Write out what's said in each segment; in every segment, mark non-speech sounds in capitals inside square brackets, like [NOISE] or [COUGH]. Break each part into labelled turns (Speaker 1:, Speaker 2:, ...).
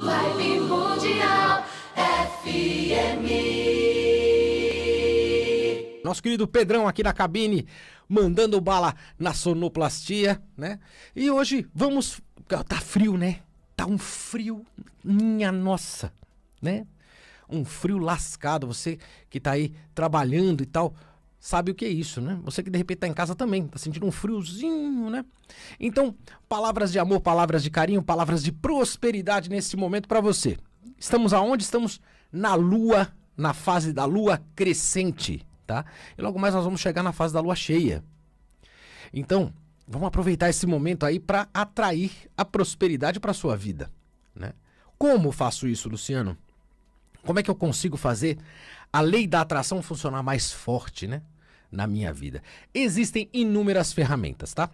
Speaker 1: Vibe Mundial FM. Nosso querido Pedrão aqui na cabine, mandando bala na sonoplastia, né? E hoje vamos. Tá frio, né? Tá um frio, minha nossa, né? Um frio lascado. Você que tá aí trabalhando e tal sabe o que é isso, né? Você que de repente está em casa também, está sentindo um friozinho, né? Então, palavras de amor, palavras de carinho, palavras de prosperidade nesse momento para você. Estamos aonde? Estamos na lua, na fase da lua crescente, tá? E logo mais nós vamos chegar na fase da lua cheia. Então, vamos aproveitar esse momento aí para atrair a prosperidade para sua vida, né? Como faço isso, Luciano? Como é que eu consigo fazer a lei da atração funcionar mais forte, né? Na minha vida. Existem inúmeras ferramentas, tá?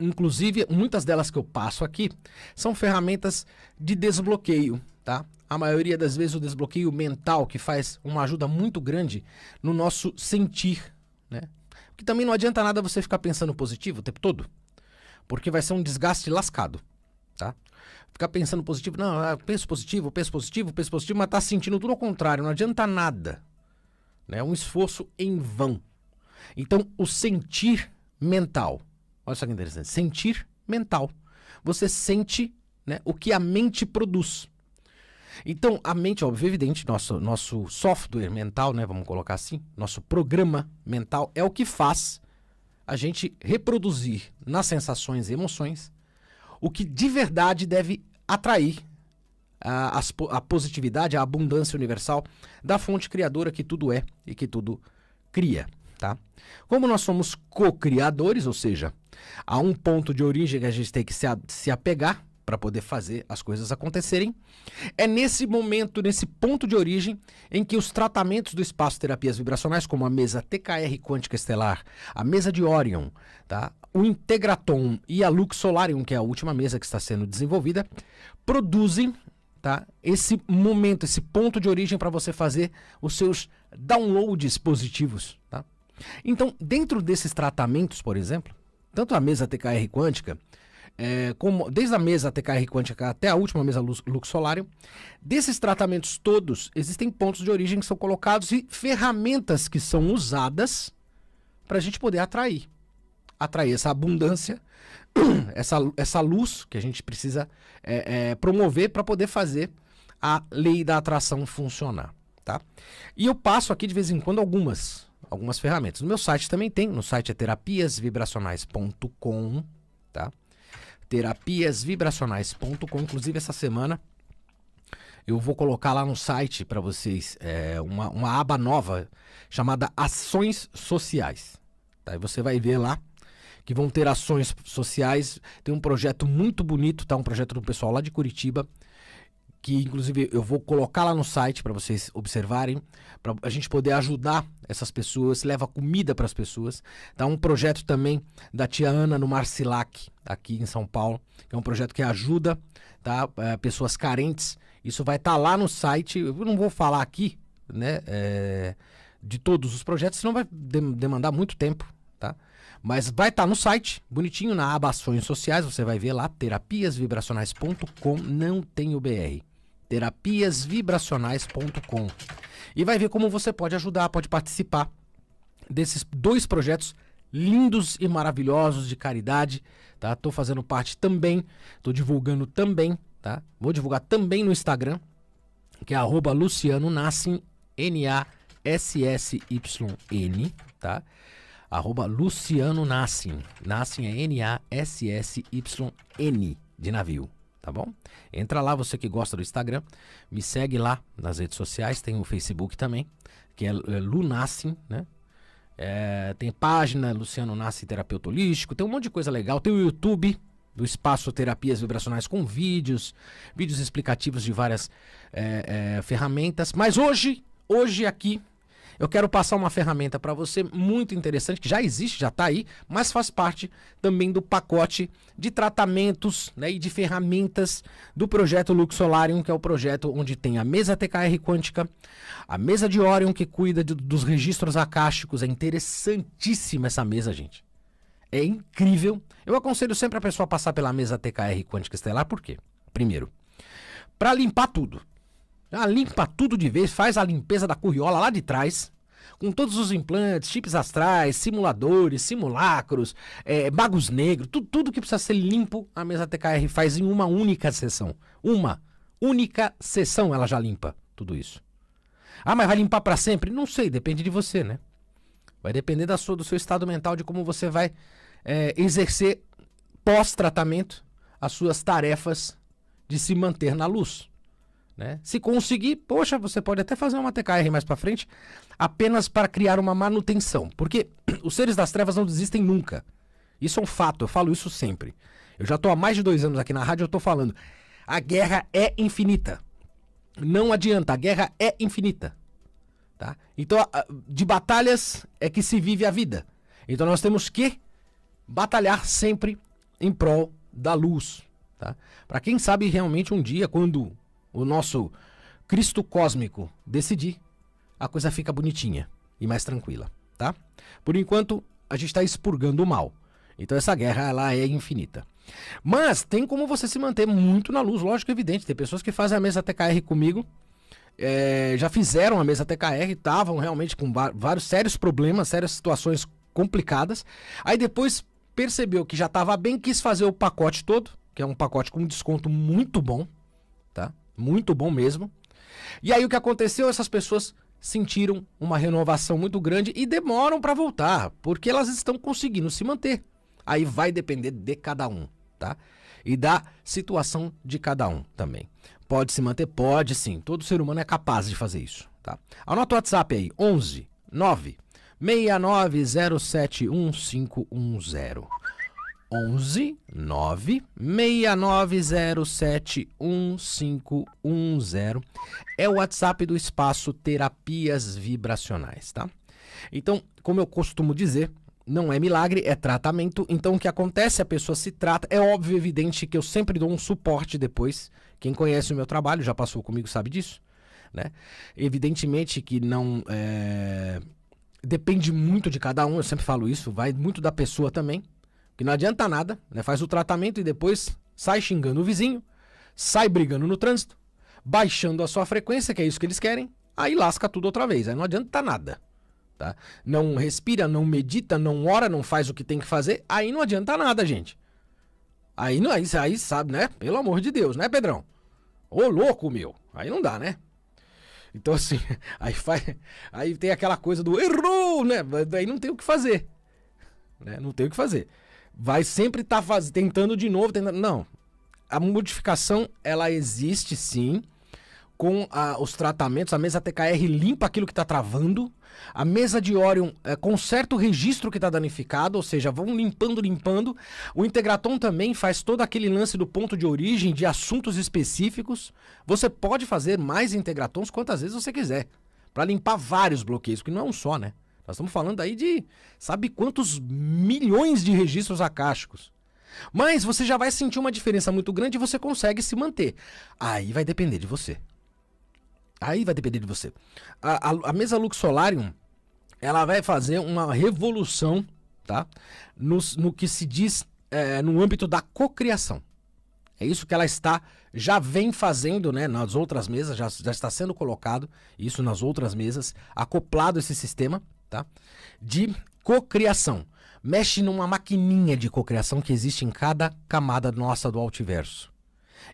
Speaker 1: Inclusive, muitas delas que eu passo aqui são ferramentas de desbloqueio, tá? A maioria das vezes o desbloqueio mental que faz uma ajuda muito grande no nosso sentir, né? Porque também não adianta nada você ficar pensando positivo o tempo todo, porque vai ser um desgaste lascado, tá? ficar pensando positivo. Não, eu ah, penso positivo, penso positivo, penso positivo, mas tá sentindo tudo ao contrário, não adianta nada. É né? um esforço em vão. Então, o sentir mental. Olha só que interessante. Sentir mental. Você sente né, o que a mente produz. Então, a mente, óbvio, evidente, nosso, nosso software mental, né, vamos colocar assim, nosso programa mental é o que faz a gente reproduzir nas sensações e emoções o que de verdade deve atrair a, a, positividade, a abundância universal da fonte criadora que tudo é e que tudo cria. Tá? Como nós somos co-criadores, ou seja, há um ponto de origem que a gente tem que se, a, se apegar para poder fazer as coisas acontecerem, é nesse momento, nesse ponto de origem, em que os tratamentos do espaço terapias vibracionais, como a mesa TKR quântica estelar, a mesa de Orion, tá? o Integraton e a Lux Solarium, que é a última mesa que está sendo desenvolvida, produzem tá, esse momento, esse ponto de origem para você fazer os seus downloads positivos. Tá? Então, dentro desses tratamentos, por exemplo, tanto a mesa TKR quântica, é, como desde a mesa TKR quântica até a última mesa Lux, Lux Solarium, desses tratamentos todos, existem pontos de origem que são colocados e ferramentas que são usadas para a gente poder atrair atrair essa abundância, [CLEARS THROAT] essa, essa luz que a gente precisa é, é, promover para poder fazer a lei da atração funcionar. Tá? E eu passo aqui de vez em quando algumas, algumas ferramentas. No meu site também tem, no site é terapiasvibracionais.com, tá? terapiasvibracionais.com, inclusive essa semana eu vou colocar lá no site para vocês é, uma, uma aba nova chamada Ações Sociais. Tá? E você vai ver lá que vão ter ações sociais. Tem um projeto muito bonito, tá? Um projeto do pessoal lá de Curitiba, que inclusive eu vou colocar lá no site para vocês observarem, para a gente poder ajudar essas pessoas, leva comida para as pessoas. Tá um projeto também da tia Ana no Marcilac, aqui em São Paulo, que é um projeto que ajuda, tá, é, pessoas carentes. Isso vai estar tá lá no site. Eu não vou falar aqui, né, é, de todos os projetos, senão vai demandar muito tempo. Mas vai estar tá no site, bonitinho, na aba Ações Sociais, você vai ver lá, terapiasvibracionais.com, não tem o BR. terapiasvibracionais.com. E vai ver como você pode ajudar, pode participar desses dois projetos lindos e maravilhosos de caridade, tá? Tô fazendo parte também, tô divulgando também, tá? Vou divulgar também no Instagram, que é arroba Luciano Nassim, N-A-S-S-Y-N, tá? arroba Luciano Nascim Nascim é N-A-S-S-Y-N, de navio, tá bom? Entra lá, você que gosta do Instagram, me segue lá nas redes sociais, tem o Facebook também, que é, é Lu Nascim né? É, tem página Luciano Nassim Terapeuta Holístico, tem um monte de coisa legal, tem o YouTube do Espaço Terapias Vibracionais com vídeos, vídeos explicativos de várias é, é ferramentas, mas hoje, hoje aqui eu quero passar uma ferramenta para você muito interessante, que já existe, já está aí, mas faz parte também do pacote de tratamentos né, e de ferramentas do projeto Luxolarium, que é o projeto onde tem a mesa TKR quântica, a mesa de Orion, que cuida de, dos registros acásticos. É interessantíssima essa mesa, gente. É incrível. Eu aconselho sempre a pessoa a passar pela mesa TKR quântica estelar, por quê? Primeiro, para limpar tudo. Ah, limpa tudo de vez, faz a limpeza da curriola lá de trás, com todos os implantes, chips astrais, simuladores, simulacros, é, bagos negros, tudo, tudo que precisa ser limpo, a mesa TKR faz em uma única sessão. Uma única sessão ela já limpa tudo isso. Ah, mas vai limpar para sempre? Não sei, depende de você, né? Vai depender da sua, do seu estado mental, de como você vai é, exercer pós-tratamento as suas tarefas de se manter na luz. Né? Se conseguir, poxa, você pode até fazer uma TKR mais para frente, apenas para criar uma manutenção. Porque [CLEARS THROAT] os seres das trevas não desistem nunca. Isso é um fato, eu falo isso sempre. Eu já estou há mais de dois anos aqui na rádio, eu estou falando. A guerra é infinita. Não adianta, a guerra é infinita. Tá? Então, de batalhas é que se vive a vida. Então nós temos que batalhar sempre em prol da luz. Tá? Para quem sabe realmente um dia, quando o nosso Cristo cósmico decidir, a coisa fica bonitinha e mais tranquila, tá? Por enquanto, a gente está expurgando o mal. Então essa guerra ela é infinita. Mas tem como você se manter muito na luz, lógico, evidente. Tem pessoas que fazem a mesa TKR comigo, é, já fizeram a mesa TKR, estavam realmente com vários sérios problemas, sérias situações complicadas. Aí depois percebeu que já estava bem, quis fazer o pacote todo, que é um pacote com desconto muito bom, muito bom mesmo. E aí o que aconteceu? Essas pessoas sentiram uma renovação muito grande e demoram para voltar, porque elas estão conseguindo se manter. Aí vai depender de cada um, tá? E da situação de cada um também. Pode se manter? Pode sim. Todo ser humano é capaz de fazer isso, tá? Anota o WhatsApp aí, 11 9 69071510. 11 9 69071510 é o WhatsApp do espaço Terapias Vibracionais, tá? Então, como eu costumo dizer, não é milagre, é tratamento. Então, o que acontece? A pessoa se trata. É óbvio, evidente que eu sempre dou um suporte depois. Quem conhece o meu trabalho, já passou comigo, sabe disso. Né? Evidentemente que não. É... Depende muito de cada um, eu sempre falo isso, vai muito da pessoa também que não adianta nada, né? Faz o tratamento e depois sai xingando o vizinho, sai brigando no trânsito, baixando a sua frequência, que é isso que eles querem, aí lasca tudo outra vez. Aí não adianta nada. Tá? Não respira, não medita, não ora, não faz o que tem que fazer, aí não adianta nada, gente. Aí não, aí, aí sabe, né? Pelo amor de Deus, né, Pedrão? Ô louco, meu. Aí não dá, né? Então assim, [LAUGHS] aí faz, aí tem aquela coisa do errou, né? Daí não tem o que fazer. Né? Não tem o que fazer vai sempre estar tá faz... tentando de novo, tentando... Não. A modificação, ela existe sim, com a, os tratamentos, a mesa TKR limpa aquilo que está travando, a mesa de Orion é, conserta o registro que está danificado, ou seja, vão limpando, limpando. O Integraton também faz todo aquele lance do ponto de origem, de assuntos específicos. Você pode fazer mais Integratons quantas vezes você quiser, para limpar vários bloqueios, que não é um só, né? Nós estamos falando aí de sabe quantos milhões de registros acásticos. Mas você já vai sentir uma diferença muito grande e você consegue se manter. Aí vai depender de você. Aí vai depender de você. A, a, a mesa Luxolarium, ela vai fazer uma revolução, tá? No, no que se diz é, no âmbito da cocriação. É isso que ela está, já vem fazendo, né? Nas outras mesas, já, já está sendo colocado isso nas outras mesas, acoplado esse sistema, tá? De cocriação. Mexe numa maquininha de cocriação que existe em cada camada nossa do altiverso.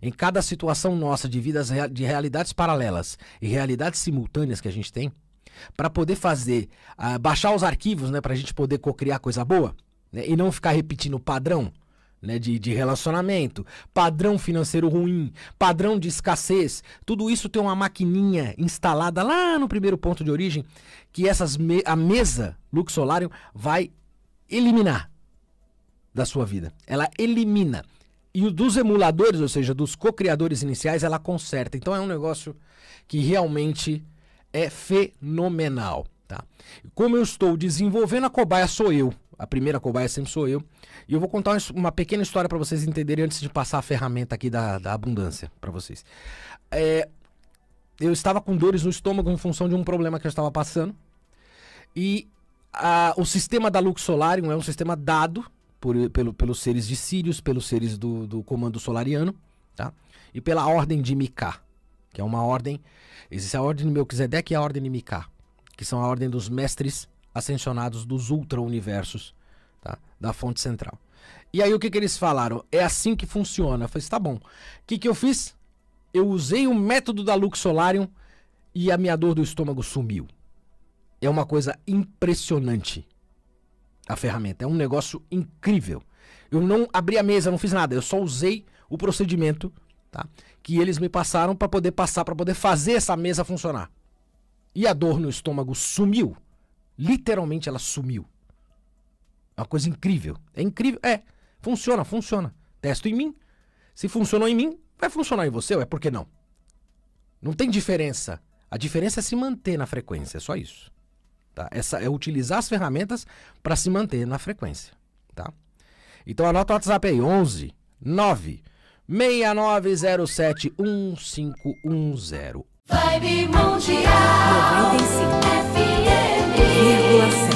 Speaker 1: Em cada situação nossa de vidas de realidades paralelas e realidades simultâneas que a gente tem, para poder fazer, uh, baixar os arquivos, né, para a gente poder cocriar coisa boa né, e não ficar repetindo o padrão né, de, de relacionamento, padrão financeiro ruim, padrão de escassez, tudo isso tem uma maquininha instalada lá no primeiro ponto de origem que essas me a mesa Luxolarium vai eliminar da sua vida. Ela elimina. E o dos emuladores, ou seja, dos co-criadores iniciais, ela conserta. Então é um negócio que realmente é fenomenal. Tá? Como eu estou desenvolvendo, a cobaia sou eu a primeira cobaia sempre sou eu. E eu vou contar uma pequena história para vocês entenderem antes de passar a ferramenta aqui da, da abundância para vocês. É, eu estava com dores no estômago em função de um problema que eu estava passando. E a, o sistema da Lux Solarium é um sistema dado por, pelo, pelos seres de Sirius, pelos seres do, do comando solariano, tá? E pela ordem de Mikar, que é uma ordem. Existe a ordem de Melquisedeque e a ordem de Mikar, que são a ordem dos mestres ascensionados dos ultra-universos tá? da fonte central. E aí o que, que eles falaram? É assim que funciona. Eu falei, tá bom. O que, que eu fiz? Eu usei o método da Lux Solarium e a minha dor do estômago sumiu. É uma coisa impressionante a ferramenta. É um negócio incrível. Eu não abri a mesa, não fiz nada. Eu só usei o procedimento tá? que eles me passaram para poder passar, para poder fazer essa mesa funcionar. E a dor no estômago sumiu. Literalmente ela sumiu. É uma coisa incrível. É incrível. É. Funciona, funciona. Testo em mim. Se funcionou em mim, vai funcionar em você, é por que não? Não tem diferença. A diferença é se manter na frequência, é só isso. Tá? Essa é utilizar as ferramentas para se manter na frequência, tá? Então anota o WhatsApp aí 11 9 6907 1510. Vibe Mundial 95 FM vírgula